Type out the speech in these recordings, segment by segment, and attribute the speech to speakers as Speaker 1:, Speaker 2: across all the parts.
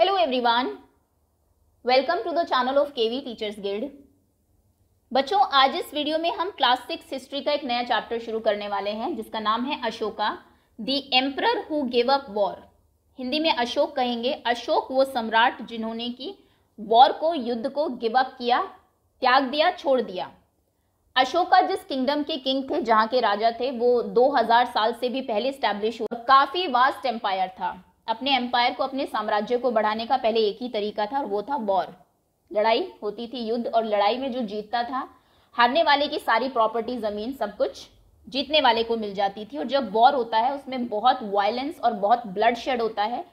Speaker 1: Hello everyone welcome to the channel of KV teachers guild बच्चों आज इस video में हम क्लास सिक्स हिस्ट्री का एक नया चैप्टर शुरू करने वाले हैं जिसका नाम है Ashoka the emperor who give up war Hindi में अशोक कहेंगे अशोक वो सम्राट जिन्होंने की वॉर को युद्ध को गिव अप किया त्याग दिया छोड़ दिया अशोका जिस किंगडम के किंग थे जहाँ के राजा थे वो 2000 साल से भी पहले स्टैब्लिश हुआ काफ़ी वास्ट एम्पायर था अपने एम्पायर को अपने साम्राज्य को बढ़ाने का पहले एक ही तरीका था और वो था वॉर लड़ाई होती थी युद्ध और लड़ाई में जो जीतता था हारने वाले की सारी प्रॉपर्टी जमीन सब कुछ जीतने वाले को मिल जाती थी और जब वॉर होता है उसमें बहुत वायलेंस और बहुत ब्लड शेड होता है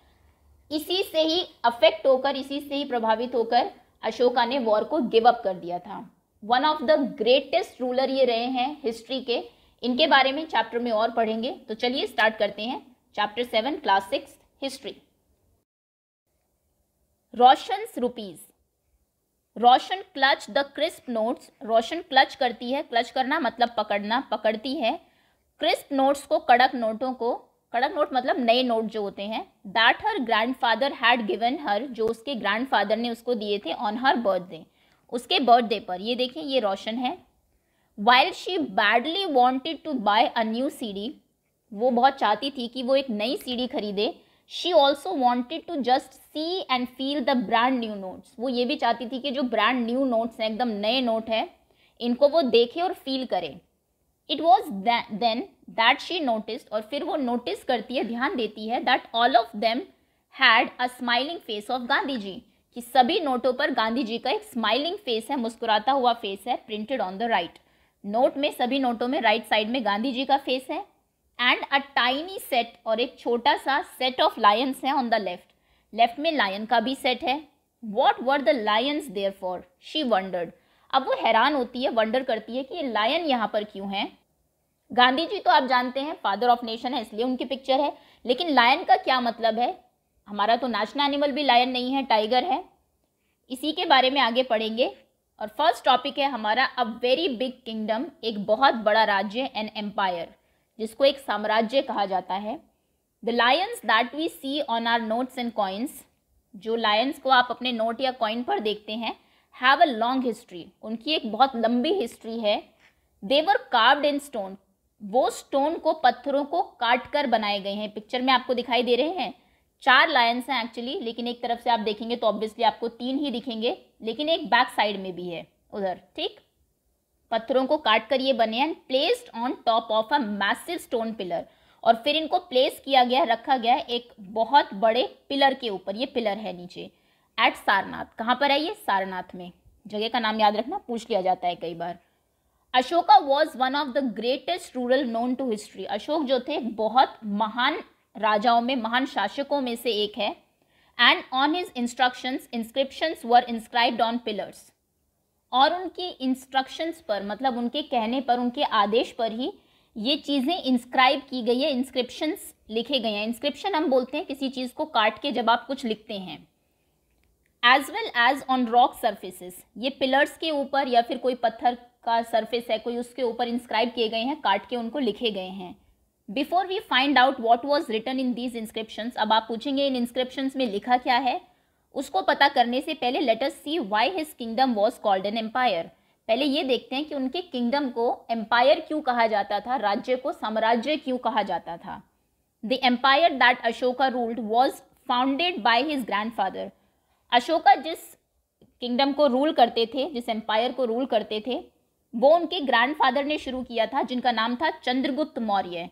Speaker 1: इसी से ही अफेक्ट होकर इसी से ही प्रभावित होकर अशोका ने वॉर को गिव अप कर दिया था one of the greatest ruler ये रहे हैं हिस्ट्री के इनके बारे में चैप्टर में और पढ़ेंगे तो चलिए स्टार्ट करते हैं chapter seven class six history Roshan rupees Roshan clutch the crisp notes Roshan clutch करती है क्लच करना मतलब पकड़ना पकड़ती है क्रिस्प नोट्स को कड़क नोटों को कड़क नोट मतलब नए नोट जो होते हैं that her grandfather had given her जो उसके ग्रैंड फादर ने उसको दिए थे ऑन हर बर्थडे उसके बर्थडे पर ये देखें ये रोशन है while she badly wanted to buy a new CD वो बहुत चाहती थी कि वो एक नई सीडी खरीदे she also wanted to just see and feel the brand new notes वो ये भी चाहती थी कि जो ब्रांड न्यू नोट्स हैं एकदम नए नोट हैं इनको वो देखे और फील करे it was then that she notice और फिर वो नोटिस करती है ध्यान देती है that all of them had a smiling face of Gandhi ji कि सभी नोटों पर गांधी जी का एक स्माइलिंग फेस है मुस्कुराता हुआ फेस है printed on the right note में सभी नोटों में राइट right साइड में गांधी जी का फेस है एंड अ टाइनी सेट और एक छोटा सा सेट ऑफ लायंस है ऑन द लेफ्ट लेफ्ट में लायन का भी सेट है what were the lions there for she wondered अब वो हैरान होती है वंडर करती है कि ये लायन यहाँ पर क्यों है गांधी जी तो आप जानते हैं फादर ऑफ नेशन है इसलिए उनकी पिक्चर है लेकिन लायन का क्या मतलब है हमारा तो नेशनल एनिमल भी लायन नहीं है टाइगर है इसी के बारे में आगे पढ़ेंगे और फर्स्ट टॉपिक है हमारा अ वेरी बिग किंगडम एक बहुत बड़ा राज्य एंड एम्पायर जिसको एक साम्राज्य कहा जाता है the lions that we see on our notes and coins जो लायंस को आप अपने नोट या कॉइन पर देखते हैं हैव अ लॉन्ग हिस्ट्री उनकी एक बहुत लंबी हिस्ट्री है देवर कार्व्ड इन स्टोन वो स्टोन को पत्थरों को काट कर बनाए गए हैं पिक्चर में आपको दिखाई दे रहे हैं चार लायंस हैं एक्चुअली लेकिन एक तरफ से आप देखेंगे तो ऑब्वियसली आपको तीन ही दिखेंगे लेकिन एक बैक साइड में भी है उधर ठीक पत्थरों को काट कर ये बने and placed on top of a massive stone pillar और फिर इनको प्लेस किया गया रखा गया एक बहुत बड़े पिलर के ऊपर ये पिलर है नीचे एट सारनाथ कहाँ पर है ये सारनाथ में जगह का नाम याद रखना पूछ लिया जाता है कई बार Ashoka was one of the greatest ruler known to history Ashok जो थे बहुत महान राजाओं में महान शासकों में से एक है and on his instructions inscriptions were inscribed on pillars और उनकी इंस्ट्रक्शंस पर मतलब उनके कहने पर उनके आदेश पर ही ये चीज़ें इंस्क्राइब की गई है इंस्क्रिप्शंस लिखे गए हैं इंस्क्रिप्शन हम बोलते हैं किसी चीज़ को काट के जब आप कुछ लिखते हैं as well as on rock surfaces ये पिलर्स के ऊपर या फिर कोई पत्थर का सर्फेस है कोई उसके ऊपर इंस्क्राइब किए गए हैं काट के उनको लिखे गए हैं before we find out what was written in these inscription अब आप पूछेंगे इन इंस्क्रिप्शन में लिखा क्या है उसको पता करने से पहले let's see why his kingdom was called an empire पहले ये देखते हैं कि उनके किंगडम को एम्पायर क्यों कहा जाता था राज्य को साम्राज्य क्यों कहा जाता था the empire that Ashoka ruled was founded by his grandfather Ashoka जिस किंगडम को रूल करते थे जिस एम्पायर को रूल करते थे वो उनके ग्रैंडफादर ने शुरू किया था जिनका नाम था चंद्रगुप्त मौर्य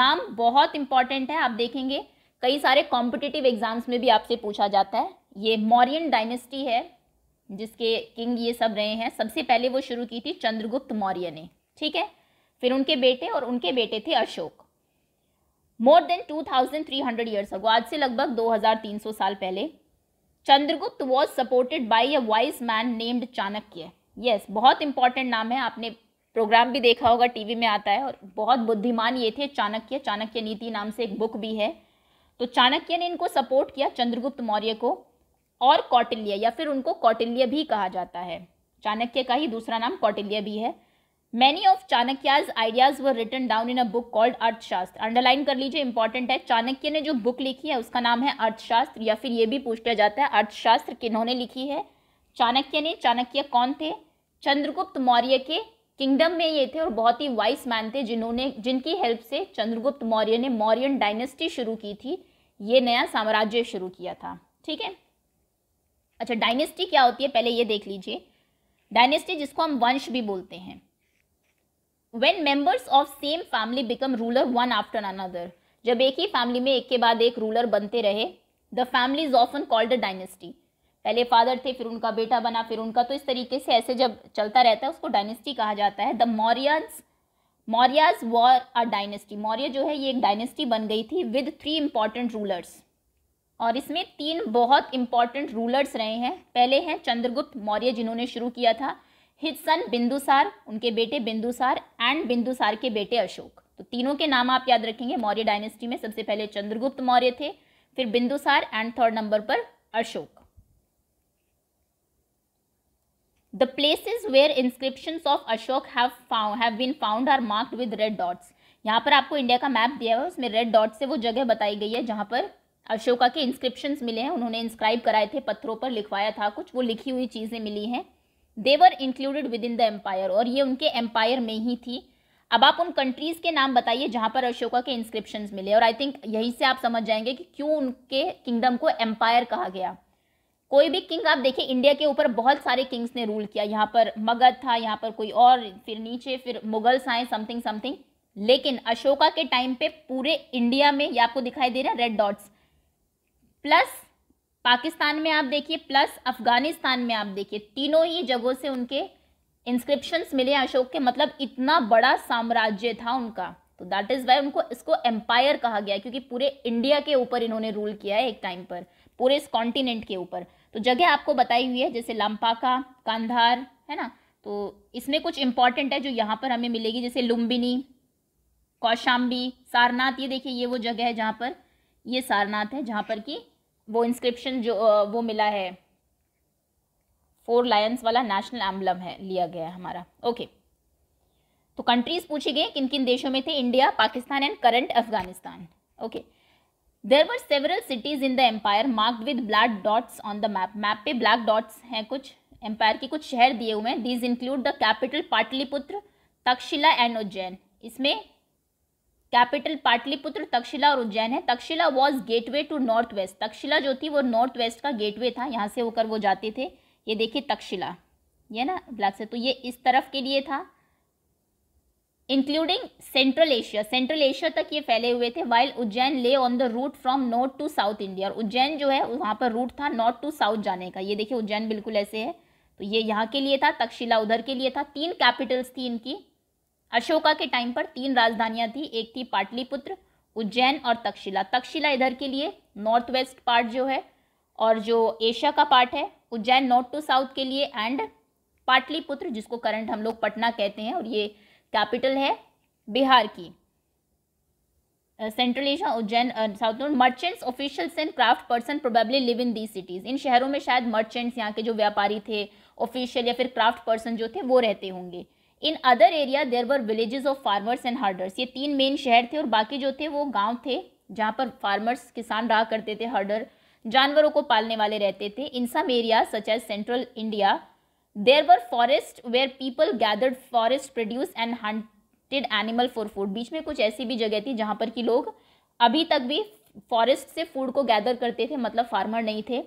Speaker 1: नाम बहुत इंपॉर्टेंट है आप देखेंगे कई सारे कॉम्पिटिटिव एग्जाम्स में भी आपसे पूछा जाता है ये मौर्यन डायनेस्टी है जिसके किंग ये सब रहे हैं सबसे पहले वो शुरू की थी चंद्रगुप्त मौर्य ने ठीक है फिर उनके बेटे और उनके बेटे थे Ashok more than 2300 years ago आज से लगभग 2300 साल पहले Chandragupta was supported by a wise man named Chanakya yes बहुत इंपॉर्टेंट नाम है आपने प्रोग्राम भी देखा होगा टीवी में आता है और बहुत बुद्धिमान ये थे चाणक्य चाणक्य नीति नाम से एक बुक भी है तो चाणक्य ने इनको सपोर्ट किया चंद्रगुप्त मौर्य को और कौटिल्य या फिर उनको कौटिल्य भी कहा जाता है चाणक्य का ही दूसरा नाम कौटिल्य भी है many of Chanakya's ideas were written down in a book called Arthashastra underline कर लीजिए इंपॉर्टेंट है चाणक्य ने जो बुक लिखी है उसका नाम है अर्थशास्त्र या फिर ये भी पूछ लिया जाता है अर्थशास्त्र किन्होंने लिखी है चाणक्य ने चाणक्य कौन थे चंद्रगुप्त मौर्य के किंगडम में ये थे और बहुत ही वाइस मैन थे जिन्होंने जिनकी हेल्प से चंद्रगुप्त मौर्य ने मौर्यन डायनेस्टी शुरू की थी ये नया साम्राज्य शुरू किया था ठीक है अच्छा डायनेस्टी क्या होती है पहले ये देख लीजिए डायनेस्टी जिसको हम वंश भी बोलते हैं when members of same family become ruler one after another जब एक ही फैमिली में एक के बाद एक रूलर बनते रहे the family is often called a dynasty पहले फादर थे फिर उनका बेटा बना फिर उनका तो इस तरीके से ऐसे जब चलता रहता है उसको डायनेस्टी कहा जाता है the Mauryas Mauryas were a dynasty Maurya जो है ये एक डायनेस्टी बन गई थी विद थ्री इंपॉर्टेंट रूलर्स और इसमें तीन बहुत इंपॉर्टेंट रूलर्स रहे हैं पहले हैं चंद्रगुप्त मौर्य जिन्होंने शुरू किया था हिजसन बिंदुसार उनके बेटे बिंदुसार एंड बिंदुसार के बेटे अशोक तो तीनों के नाम आप याद रखेंगे मौर्य डायनेस्टी में सबसे पहले चंद्रगुप्त मौर्य थे फिर बिंदुसार एंड थर्ड नंबर पर Ashok the places where inscription of Ashok have been found are marked with red dots यहाँ पर आपको इंडिया का मैप दिया हुआ है उसमें रेड डॉट से वो जगह बताई गई है जहाँ पर अशोका के इंस्क्रिप्शंस मिले हैं उन्होंने इंस्क्राइब कराए थे पत्थरों पर लिखवाया था कुछ वो लिखी हुई चीज़ें मिली हैं they were included within the empire और ये उनके एम्पायर में ही थी अब आप उन कंट्रीज़ के नाम बताइए जहाँ पर अशोका के इंस्क्रिप्शन मिले और आई थिंक यहीं से आप समझ जाएंगे कि क्यों उनके किंगडम को एम्पायर कहा गया कोई भी किंग आप देखिए इंडिया के ऊपर बहुत सारे किंग्स ने रूल किया यहाँ पर मगध था यहाँ पर कोई और फिर नीचे फिर मुगल्स आए समथिंग समथिंग लेकिन अशोका के टाइम पे पूरे इंडिया में ये आपको दिखाई दे रहा है रेड डॉट्स प्लस पाकिस्तान में आप देखिए प्लस अफगानिस्तान में आप देखिए तीनों ही जगहों से उनके इंस्क्रिप्शंस मिले अशोक के मतलब इतना बड़ा साम्राज्य था उनका तो दैट इज़ वाई उनको इसको एम्पायर कहा गया क्योंकि पूरे इंडिया के ऊपर इन्होंने रूल किया है एक टाइम पर पूरे इस कॉन्टिनेंट के ऊपर तो जगह आपको बताई हुई है जैसे लम्पाका कांधार है ना तो इसमें कुछ इंपॉर्टेंट है जो यहाँ पर हमें मिलेगी जैसे लुम्बिनी कौशाम्बी सारनाथ ये देखिए ये वो जगह है जहाँ पर ये सारनाथ है जहाँ पर कि वो इंस्क्रिप्शन जो वो मिला है फोर लायंस वाला नेशनल एम्बलम है लिया गया है हमारा ओके तो कंट्रीज पूछी गई किन किन देशों में थे India Pakistan and current Afghanistan okay there were several cities in the empire marked with black dots on the map map पे ब्लैक डॉट्स हैं कुछ एम्पायर के कुछ शहर दिए हुए हैं these include the capital Pataliputra Taxila and Ujjain इसमें कैपिटल पाटलिपुत्र तक्षशिला और उज्जैन है Taxila was gateway to north west Taxila जो थी वो नॉर्थ वेस्ट का गेटवे था यहाँ से होकर वो जाते थे ये देखिए तक्षशिला ये ना ब्लैक से तो ये इस तरफ के लिए था including central Asia central Asia तक ये फैले हुए थे while Ujjain lay on the route from north to south India और उज्जैन जो है वहाँ पर रूट था नॉर्थ टू साउथ जाने का ये देखिए उज्जैन बिल्कुल ऐसे है तो ये यहाँ के लिए था तक्षशिला उधर के लिए था तीन कैपिटल्स थी इनकी अशोका के टाइम पर तीन राजधानियां थी एक थी पाटलिपुत्र उज्जैन और तक्षशिला तक्षशिला इधर के लिए नॉर्थ वेस्ट पार्ट जो है और जो एशिया का पार्ट है उज्जैन नॉर्थ टू साउथ के लिए एंड पाटलिपुत्र जिसको करंट हम लोग पटना कहते हैं और ये कैपिटल है बिहार की central Asia Ujjain south merchants officials and craft person probably live in the cities इन शहरों में शायद मर्चेंट्स यहाँ के जो व्यापारी थे ऑफिशियल या फिर क्राफ्ट पर्सन जो थे वो रहते होंगे in other area there were villages of farmers and herders ये तीन मेन शहर थे और बाकी जो थे वो गांव थे जहाँ पर फार्मर्स किसान रहा करते थे हर्डर जानवरों को पालने वाले रहते थे in some area such as central India there were forest where people gathered forest produce and hunted animal for food बीच में कुछ ऐसी भी जगह थी जहाँ पर कि लोग अभी तक भी फॉरेस्ट से फूड को गैदर करते थे मतलब फार्मर नहीं थे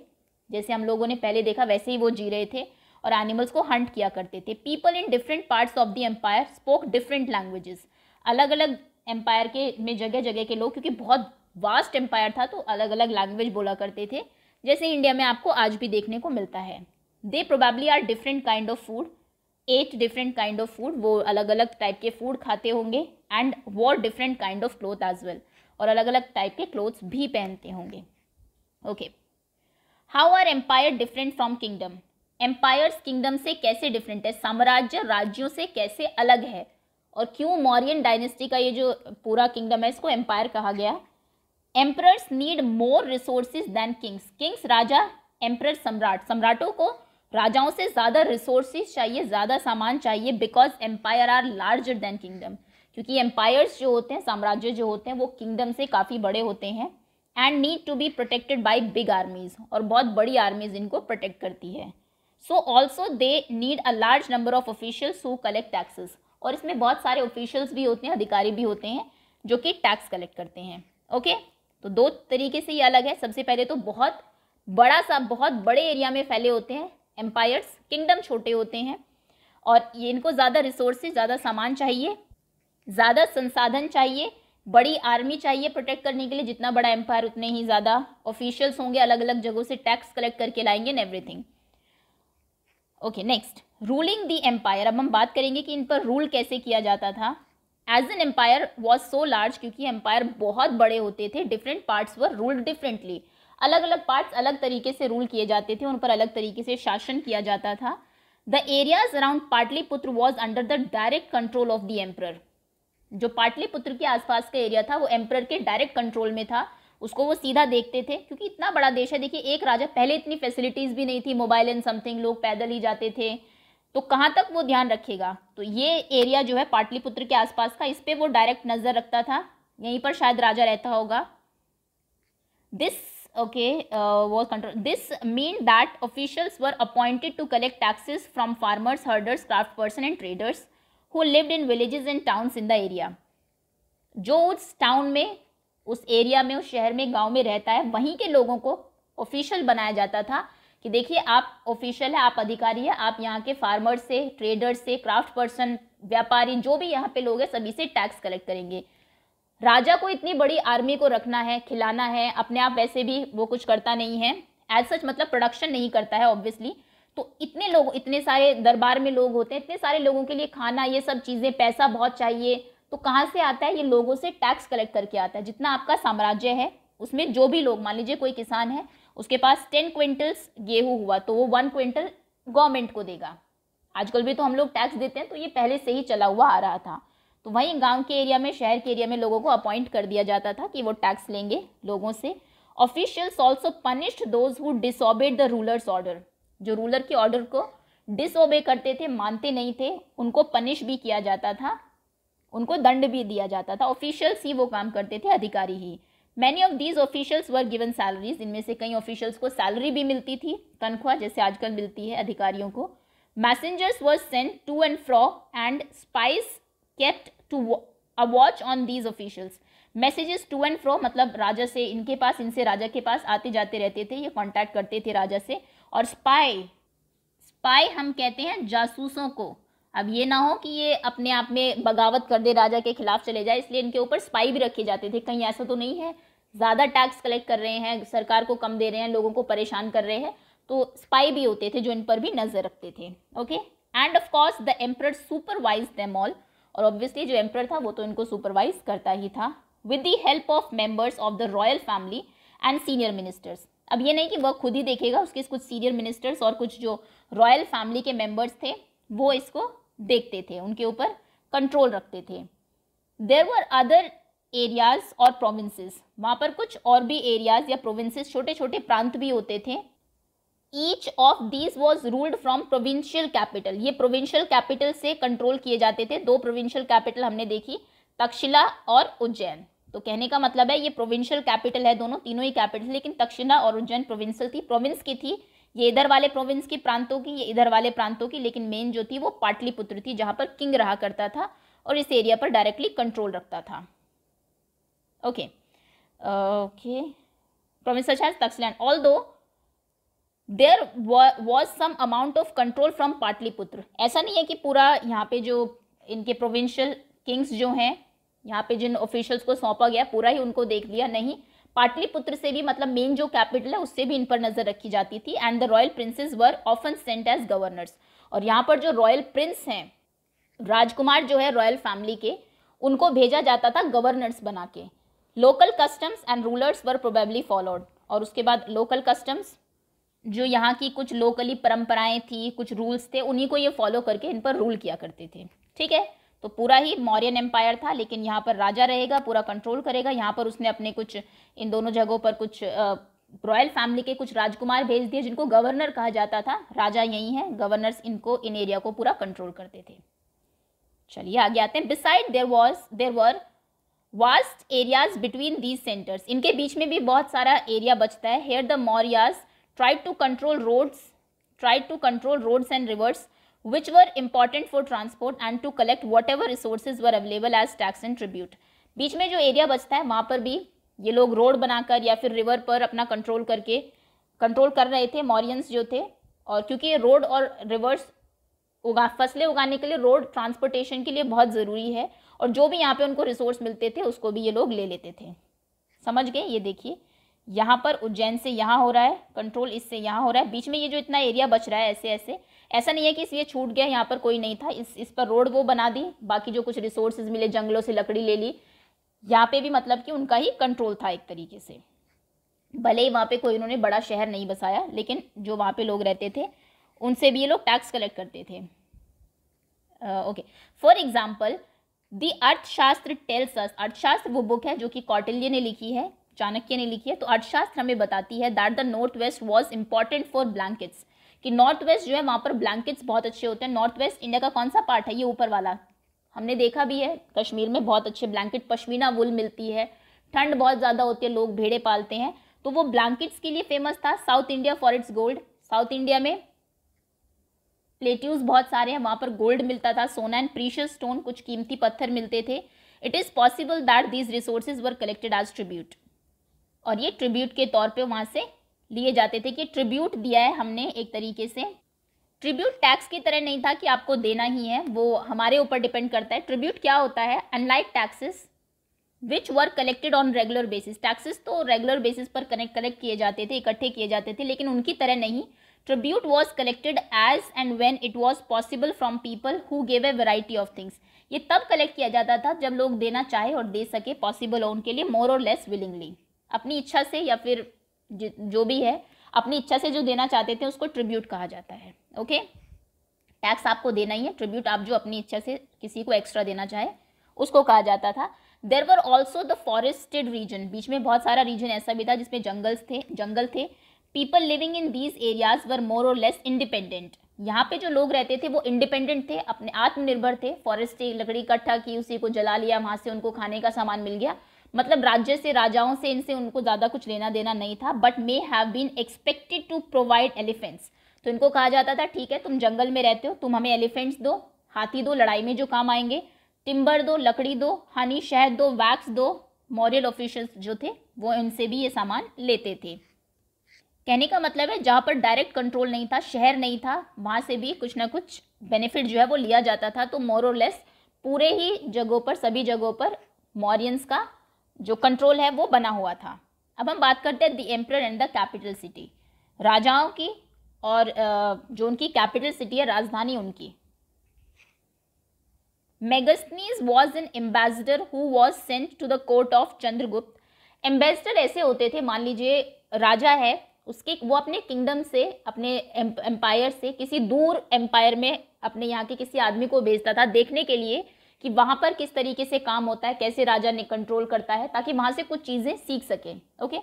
Speaker 1: जैसे हम लोगों ने पहले देखा वैसे ही वो जी रहे थे और एनिमल्स को हंट किया करते थे people in different parts of the empire spoke different languages अलग अलग एम्पायर के में जगह जगह के लोग क्योंकि बहुत वास्ट एम्पायर था तो अलग अलग लैंग्वेज बोला करते थे जैसे इंडिया में आपको आज भी देखने को मिलता है they probably are different kind of food ate different kind of food वो अलग अलग टाइप के फूड खाते होंगे एंड वो different kind of cloth as well और अलग अलग टाइप के क्लोथ्स भी पहनते होंगे okay how are empire different from kingdom empires kingdom से कैसे डिफरेंट है साम्राज्य राज्यों से कैसे अलग है और क्यों मौर्यन डायनेस्टी का ये जो पूरा किंगडम है इसको एम्पायर कहा गया emperors need more resources than kings kings राजा एम्प्रर सम्राट सम्राटों को राजाओं से ज़्यादा रिसोर्सिस चाहिए ज़्यादा सामान चाहिए because empire are larger than kingdom क्योंकि एम्पायर्स जो होते हैं साम्राज्य जो होते हैं वो किंगडम से काफ़ी बड़े होते हैं and need to be protected by big armies और बहुत बड़ी आर्मीज़ इनको प्रोटेक्ट करती है so also they need a large number of officials who collect taxes और इसमें बहुत सारे ऑफिशियल्स भी होते हैं अधिकारी भी होते हैं जो कि टैक्स कलेक्ट करते हैं ओके okay? तो दो तरीके से ये अलग है सबसे पहले तो बहुत बड़ा सा बहुत बड़े एरिया में फैले होते हैं एम्पायर्स किंगडम छोटे होते हैं और ये इनको ज़्यादा रिसोर्सेज ज़्यादा सामान चाहिए ज़्यादा संसाधन चाहिए बड़ी आर्मी चाहिए प्रोटेक्ट करने के लिए जितना बड़ा एम्पायर उतने ही ज़्यादा ऑफिशियल्स होंगे अलग अलग जगहों से टैक्स कलेक्ट करके लाएंगे and everything okay next ruling the empire अब हम बात करेंगे कि इन पर रूल कैसे किया जाता था as an empire was so large क्योंकि एम्पायर बहुत बड़े होते थे different parts were ruled differently अलग अलग पार्ट्स अलग तरीके से रूल किए जाते थे उन पर अलग तरीके से शासन किया जाता था the areas around Pataliputra was under the direct control of the emperor जो पाटलिपुत्र के आसपास का एरिया था वो एम्पर के डायरेक्ट कंट्रोल में था उसको वो सीधा देखते थे क्योंकि इतना बड़ा देश है देखिए एक राजा पहले इतनी फैसिलिटीज भी नहीं थी मोबाइल एंड समथिंग लोग पैदल ही जाते थे तो कहाँ तक वो ध्यान रखेगा तो ये एरिया जो है पाटलिपुत्र के आसपास का इस पर वो डायरेक्ट नजर रखता था यहीं पर शायद राजा रहता होगा दिस ओके वो control this mean that officials were appointed to collect taxes from farmers herders craft person and traders who lived in villages and towns in the area जो उस टाउन में उस एरिया में उस शहर में गांव में रहता है वहीं के लोगों को ऑफिशियल बनाया जाता था कि देखिए आप ऑफिशियल है आप अधिकारी है आप यहाँ के फार्मर से ट्रेडर से क्राफ्ट पर्सन व्यापारी जो भी यहाँ पे लोग हैं सभी से टैक्स कलेक्ट करेंगे राजा को इतनी बड़ी आर्मी को रखना है खिलाना है अपने आप वैसे भी वो कुछ करता नहीं है एज सच मतलब प्रोडक्शन नहीं करता है ऑब्वियसली तो इतने लोग इतने सारे दरबार में लोग होते हैं इतने सारे लोगों के लिए खाना ये सब चीज़ें पैसा बहुत चाहिए तो कहाँ से आता है ये लोगों से टैक्स कलेक्ट करके आता है जितना आपका साम्राज्य है उसमें जो भी लोग मान लीजिए कोई किसान है उसके पास टेन क्विंटल्स गेहूँ हुआ तो वो वन क्विंटल गवर्नमेंट को देगा आजकल भी तो हम लोग टैक्स देते हैं तो ये पहले से ही चला हुआ आ रहा था तो वहीं गांव के एरिया में शहर के एरिया में लोगों को अपॉइंट कर दिया जाता था कि वो टैक्स लेंगे लोगों से officials also punished those who disobeyed the rulers order जो रूलर के ऑर्डर को डिसोबे करते थे मानते नहीं थे उनको पनिश भी किया जाता था उनको दंड भी दिया जाता था ऑफिशियल्स ही वो काम करते थे अधिकारी ही many of these officials were given salaries इनमें से कई ऑफिशियल्स को सैलरी भी मिलती थी तनख्वाह जैसे आजकल मिलती है अधिकारियों को messengers were sent to and fro and spies kept to a watch on these officials messages to and fro मतलब राजा से इनके पास इनसे राजा के पास आते जाते रहते थे ये कॉन्टैक्ट करते थे राजा से और स्पाई स्पाई हम कहते हैं जासूसों को अब ये ना हो कि ये अपने आप में बगावत कर दे राजा के खिलाफ चले जाए इसलिए इनके ऊपर स्पाई भी रखे जाते थे कहीं ऐसा तो नहीं है ज़्यादा टैक्स कलेक्ट कर रहे हैं सरकार को कम दे रहे हैं लोगों को परेशान कर रहे हैं तो स्पाई भी होते थे जो इन पर भी नज़र रखते थे okay and of course the emperor supervise them all और ऑब्वियसली जो एम्पर था वो तो इनको सुपरवाइज करता ही था with the help of members of the royal family and senior ministers अब ये नहीं कि वह खुद ही देखेगा उसके कुछ सीनियर मिनिस्टर्स और कुछ जो रॉयल फैमिली के मेम्बर्स थे वो इसको देखते थे उनके ऊपर कंट्रोल रखते थे देर वर अदर एरियाज और प्रोविंसेस वहाँ पर कुछ और भी एरियाज या प्रोविंसेस छोटे छोटे प्रांत भी होते थे each of these was ruled from provincial capital ये प्रोविंशियल कैपिटल से कंट्रोल किए जाते थे दो प्रोविंशियल कैपिटल हमने देखी तक्षशिला और उज्जैन तो कहने का मतलब है ये प्रोविंशियल कैपिटल है दोनों तीनों ही कैपिटल लेकिन तक्षशिला और उज्जैन प्रोविंशियल थी प्रोविंस की थी ये इधर वाले प्रोविंस की प्रांतों की ये इधर वाले प्रांतों की लेकिन मेन जो थी वो पाटलिपुत्र थी जहाँ पर किंग रहा करता था और इस एरिया पर डायरेक्टली कंट्रोल रखता था ओके ओके प्रोविंस तक्सलैंड although there was some amount of control from Pataliputra ऐसा नहीं है कि पूरा यहाँ पे जो इनके प्रोविंशियल किंग्स जो हैं यहाँ पे जिन ऑफिशियल्स को सौंपा गया पूरा ही उनको देख लिया नहीं पाटलिपुत्र से भी मतलब मेन जो कैपिटल है उससे भी इन पर नजर रखी जाती थी and the royal princes were often sent as governors और यहाँ पर जो रॉयल प्रिंस हैं राजकुमार जो है रॉयल फैमिली के उनको भेजा जाता था गवर्नर्स बना के local customs and rulers were probably followed और उसके बाद लोकल कस्टम्स जो यहाँ की कुछ लोकली परंपराएं थी कुछ रूल्स थे उन्हीं को ये फॉलो करके इन पर रूल किया करते थे ठीक है तो पूरा ही मौर्यन एम्पायर था लेकिन यहाँ पर राजा रहेगा पूरा कंट्रोल करेगा यहाँ पर उसने अपने कुछ इन दोनों जगहों पर कुछ रॉयल फैमिली के कुछ राजकुमार भेज दिए जिनको गवर्नर कहा जाता था राजा यही है गवर्नर्स इनको इन एरिया को पूरा कंट्रोल करते थे चलिए आगे आते हैं beside there was there were vast areas between these centers इनके बीच में भी बहुत सारा एरिया बचता है here the Mauryas tried to control roads tried to control roads and rivers which were important for transport and to collect whatever resources were available as tax and tribute. बीच में जो एरिया बचता है वहाँ पर भी ये लोग रोड बनाकर या फिर रिवर पर अपना कंट्रोल करके कंट्रोल कर रहे थे मॉरियंस जो थे और क्योंकि ये रोड और रिवर्स उगा फसलें उगाने के लिए रोड ट्रांसपोर्टेशन के लिए बहुत ज़रूरी है और जो भी यहाँ पे उनको रिसोर्स मिलते थे उसको भी ये लोग ले लेते थे समझ गए ये देखिए यहाँ पर उज्जैन से यहाँ हो रहा है कंट्रोल इससे यहाँ हो रहा है बीच में ये जो इतना एरिया बच रहा है ऐसे ऐसे ऐसा नहीं है कि इस ये छूट गया यहाँ पर कोई नहीं था इस इस पर रोड वो बना दी बाकी जो कुछ रिसोर्सेज मिले जंगलों से लकड़ी ले ली यहाँ पे भी मतलब कि उनका ही कंट्रोल था एक तरीके से भले ही वहाँ पे कोई उन्होंने बड़ा शहर नहीं बसाया लेकिन जो वहाँ पे लोग रहते थे उनसे भी ये लोग टैक्स कलेक्ट करते थे ओके फॉर एग्जाम्पल दी अर्थशास्त्र टेल्स अर्थशास्त्र वो बुक है जो कि कौटिल्य ने लिखी है चाणक्य ने लिखी है तो अर्थशास्त्र हमें बताती है that the north west was important for blankets कि नॉर्थ वेस्ट जो है वहाँ पर ब्लैंकेट्स बहुत अच्छे होते हैं नॉर्थ वेस्ट इंडिया का कौन सा पार्ट है ये ऊपर वाला हमने देखा भी है कश्मीर में बहुत अच्छे ब्लैंकेट पश्मीना वुल मिलती है ठंड बहुत ज़्यादा होती है लोग भेड़े पालते हैं तो वो ब्लैंकेट्स के लिए फेमस था south India for its gold south India में प्लेट्यूज बहुत सारे हैं वहाँ पर गोल्ड मिलता था सोना एंड प्रीशियस स्टोन कुछ कीमती पत्थर मिलते थे it is possible that these resources were collected as tribute और ये ट्रिब्यूट के तौर पे वहाँ से लिए जाते थे कि ट्रिब्यूट दिया है हमने एक तरीके से ट्रिब्यूट टैक्स की तरह नहीं था कि आपको देना ही है वो हमारे ऊपर डिपेंड करता है ट्रिब्यूट क्या होता है unlike taxes which were collected on regular basis taxes तो रेगुलर बेसिस पर कनेक्ट कलेक्ट किए जाते थे इकट्ठे किए जाते थे लेकिन उनकी तरह नहीं tribute was collected as and when it was possible from people who gave a variety of things ये तब कलेक्ट किया जाता था जब लोग देना चाहे और दे सके पॉसिबल हो उनके लिए मोर और लेस विलिंगली अपनी इच्छा से या फिर जो भी है अपनी इच्छा से जो देना चाहते थे उसको ट्रिब्यूट कहा जाता है ओके टैक्स आपको देना ही है ट्रिब्यूट आप जो अपनी इच्छा से किसी को एक्स्ट्रा देना चाहे उसको कहा जाता था there were also the forested region बीच में बहुत सारा रीजन ऐसा भी था जिसमें जंगल्स थे जंगल थे people living in these areas were more और लेस इंडिपेंडेंट यहाँ पे जो लोग रहते थे वो इंडिपेंडेंट थे अपने आत्मनिर्भर थे फॉरेस्ट लकड़ी इकट्ठा की उसी को जला लिया वहाँ से उनको खाने का सामान मिल गया मतलब राज्य से राजाओं से इनसे उनको ज़्यादा कुछ लेना देना नहीं था but may have been expected to provide elephants तो इनको कहा जाता था ठीक है तुम जंगल में रहते हो तुम हमें एलिफेंट्स दो हाथी दो लड़ाई में जो काम आएंगे टिम्बर दो लकड़ी दो हनी शहद दो वैक्स दो मॉरियल ऑफिशियल्स जो थे वो इनसे भी ये सामान लेते थे कहने का मतलब है जहाँ पर डायरेक्ट कंट्रोल नहीं था शहर नहीं था वहाँ से भी कुछ ना कुछ बेनिफिट जो है वो लिया जाता था तो मोरोलेस पूरे ही जगहों पर सभी जगहों पर मॉरियंस का जो कंट्रोल है वो बना हुआ था अब हम बात करते हैं the emperor and the capital city राजाओं की और जो उनकी कैपिटल सिटी है राजधानी उनकी Megasthenes was an ambassador who was sent to the court of Chandragupta ambassador ऐसे होते थे मान लीजिए राजा है उसके वो अपने किंगडम से अपने एम्पायर से किसी दूर एम्पायर में अपने यहाँ के किसी आदमी को भेजता था देखने के लिए कि वहां पर किस तरीके से काम होता है कैसे राजा ने कंट्रोल करता है ताकि वहां से कुछ चीज़ें सीख सके ओके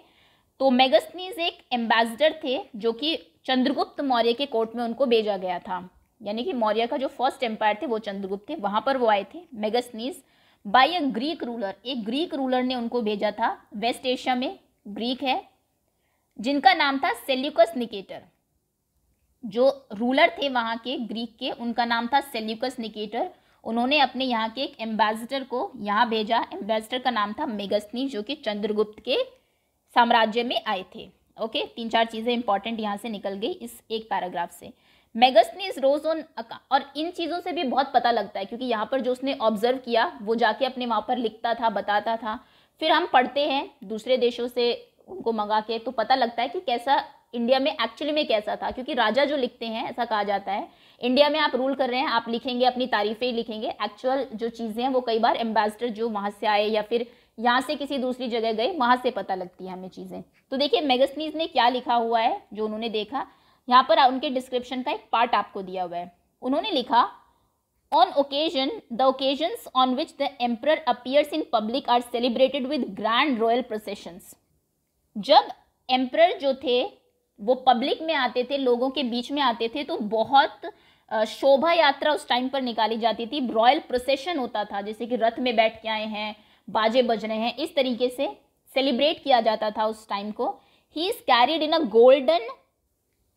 Speaker 1: तो मेगस्नीज एक एम्बेसडर थे जो कि चंद्रगुप्त मौर्य के कोर्ट में उनको भेजा गया था यानी कि मौर्य का जो फर्स्ट एम्पायर थे वो चंद्रगुप्त थे वहां पर वो आए थे Megasthenes by a Greek ruler एक ग्रीक रूलर ने उनको भेजा था वेस्ट एशिया में ग्रीक है जिनका नाम था सेल्यूकस निकेटर जो रूलर थे वहां के ग्रीक के उनका नाम था सेल्यूकस निकेटर उन्होंने अपने यहाँ के एक एम्बेसडर को यहाँ भेजा एम्बेसडर का नाम था मेगस्नी जो कि चंद्रगुप्त के साम्राज्य में आए थे ओके तीन चार चीज़ें इंपॉर्टेंट यहाँ से निकल गई इस एक पैराग्राफ से मेगस्नी इज रोज ऑन और इन चीज़ों से भी बहुत पता लगता है क्योंकि यहाँ पर जो उसने ऑब्जर्व किया वो जाके अपने वहाँ पर लिखता था बताता था फिर हम पढ़ते हैं दूसरे देशों से उनको मंगा के तो पता लगता है कि कैसा इंडिया में एक्चुअली में कैसा था क्योंकि राजा जो लिखते हैं ऐसा कहा जाता है इंडिया में आप रूल कर रहे हैं आप लिखेंगे अपनी तारीफें ही लिखेंगे एक्चुअल जो चीज़ें हैं वो कई बार एम्बेसडर जो वहाँ से आए या फिर यहाँ से किसी दूसरी जगह गए वहाँ से पता लगती है हमें चीज़ें तो देखिए मेगसनीज ने क्या लिखा हुआ है जो उन्होंने देखा यहाँ पर उनके डिस्क्रिप्शन का एक पार्ट आपको दिया हुआ है उन्होंने लिखा on occasion the occasions on which the emperor appears in public are celebrated with grand royal processions जब एम्प्रर जो थे वो पब्लिक में आते थे लोगों के बीच में आते थे तो बहुत शोभा यात्रा उस टाइम पर निकाली जाती थी रॉयल प्रोसेशन होता था जैसे कि रथ में बैठ के आए हैं बाजे बज रहे हैं इस तरीके से सेलिब्रेट किया जाता था उस टाइम को he is carried in a golden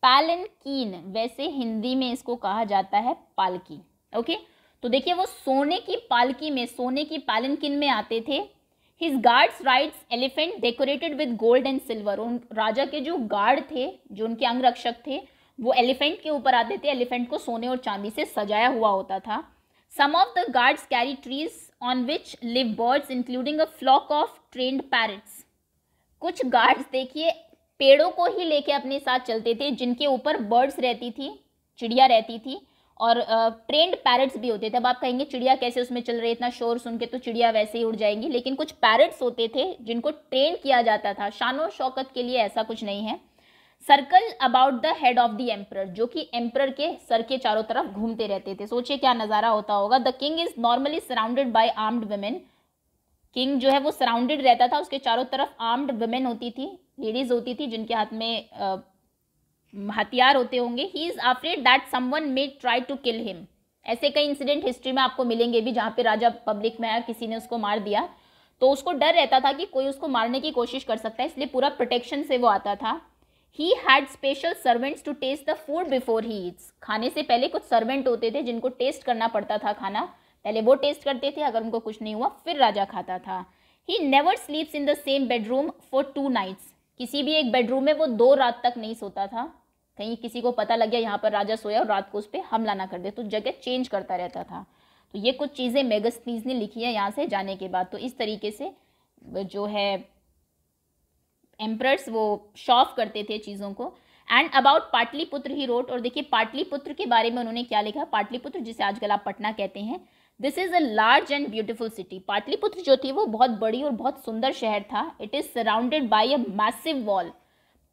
Speaker 1: palanquin वैसे हिंदी में इसको कहा जाता है पालकी ओके तो देखिए वो सोने की पालकी में सोने की पैलनकीन में आते थे his guards rides elephant decorated with gold and silver उन राजा के जो गार्ड थे जो उनके अंगरक्षक थे वो एलिफेंट के ऊपर आते थे एलिफेंट को सोने और चांदी से सजाया हुआ होता था some of the guards carry trees on which live birds including a flock of trained parrots कुछ गार्ड्स देखिए पेड़ों को ही लेके अपने साथ चलते थे जिनके ऊपर बर्ड्स रहती थी चिड़िया रहती थी और ट्रेंड पैरट्स भी होते थे अब आप कहेंगे चिड़िया कैसे उसमें चल रही है इतना शोर सुन के तो चिड़िया वैसे ही उड़ जाएंगी लेकिन कुछ पैरट्स होते थे जिनको ट्रेन किया जाता था शानो शौकत के लिए ऐसा कुछ नहीं है circle about the head of the emperor जो कि एम्पर के सर के चारों तरफ घूमते रहते थे सोचिए क्या नज़ारा होता होगा the king is normally surrounded by armed women king जो है वो सराउंडेड रहता था उसके चारों तरफ आर्म्ड वेमेन होती थी लेडीज होती थी जिनके हाथ में हथियार होते होंगे he is afraid that someone may try to kill him ऐसे कई इंसिडेंट हिस्ट्री में आपको मिलेंगे भी जहाँ पे राजा पब्लिक में आया किसी ने उसको मार दिया तो उसको डर रहता था कि कोई उसको मारने की कोशिश कर सकता है इसलिए पूरा प्रोटेक्शन से वो आता था he had special servants to taste the food before he eats खाने से पहले कुछ सर्वेंट होते थे जिनको टेस्ट करना पड़ता था खाना पहले वो टेस्ट करते थे अगर उनको कुछ नहीं हुआ फिर राजा खाता था he never sleeps in the same bedroom for two nights किसी भी एक बेडरूम में वो दो रात तक नहीं सोता था कहीं किसी को पता लग गया यहाँ पर राजा सोया और रात को उस पर हमला ना कर दे तो जगह चेंज करता रहता था तो ये कुछ चीज़ें मेगस्थनीज ने लिखी है यहाँ से जाने के बाद तो इस तरीके से जो है एम्प्रर्स वो शॉफ करते थे चीज़ों को and about Pataliputra he wrote और देखिए पाटलिपुत्र के बारे में उन्होंने क्या लिखा पाटलिपुत्र जिसे आजकल आप पटना कहते हैं this is a large and beautiful city Pataliputra जो थी वो बहुत बड़ी और बहुत सुंदर शहर था it is surrounded by a massive wall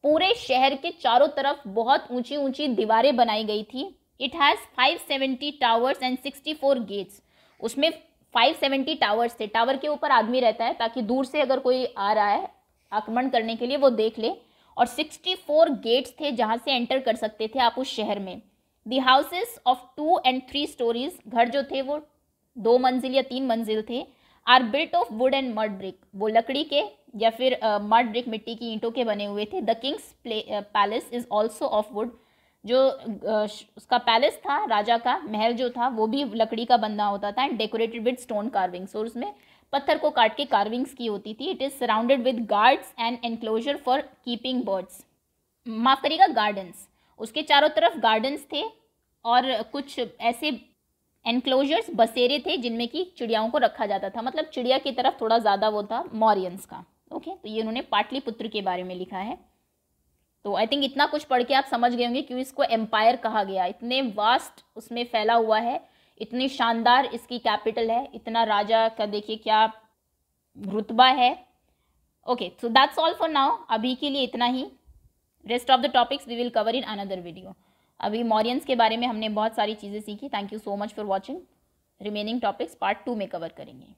Speaker 1: पूरे शहर के चारों तरफ बहुत ऊंची ऊंची दीवारें बनाई गई थी it has 570 towers and 64 gates उसमें 570 टावर्स थे टावर के ऊपर आदमी रहता है ताकि दूर से अगर कोई आ रहा है आक्रमण करने के लिए वो देख ले और 64 गेट्स थे जहाँ से एंटर कर सकते थे आप उस शहर में the houses of two and three storeys घर जो थे वो दो मंजिल या तीन मंजिल थे are built of wood and mud brick वो लकड़ी के या फिर मड ब्रिक मिट्टी की ईंटों के बने हुए थे the king's palace is also of wood जो उसका पैलेस था राजा का महल जो था वो भी लकड़ी का बंधा होता था and decorated with stone carvings और उसमें पत्थर को काट के कार्विंग्स की होती थी it is surrounded with guards and enclosure for keeping birds माफ़ करिएगा गार्डन्स उसके चारों तरफ गार्डन्स थे और कुछ ऐसे एनक्लोजर्स बसेरे थे जिनमें कि चिड़ियाओं को रखा जाता था मतलब चिड़िया की तरफ थोड़ा ज़्यादा वो था मॉरियंस का ओके तो ये उन्होंने पाटलिपुत्र के बारे में लिखा है तो आई थिंक इतना कुछ पढ़ के आप समझ गए होंगे क्यों इसको एम्पायर कहा गया इतने वास्ट उसमें फैला हुआ है इतनी शानदार इसकी कैपिटल है इतना राजा का देखिए क्या रुतबा है okay so that's all for now अभी के लिए इतना ही rest of the topics we will cover in another video अभी मॉरियंस के बारे में हमने बहुत सारी चीज़ें सीखी thank you so much for watching remaining topics part two में कवर करेंगे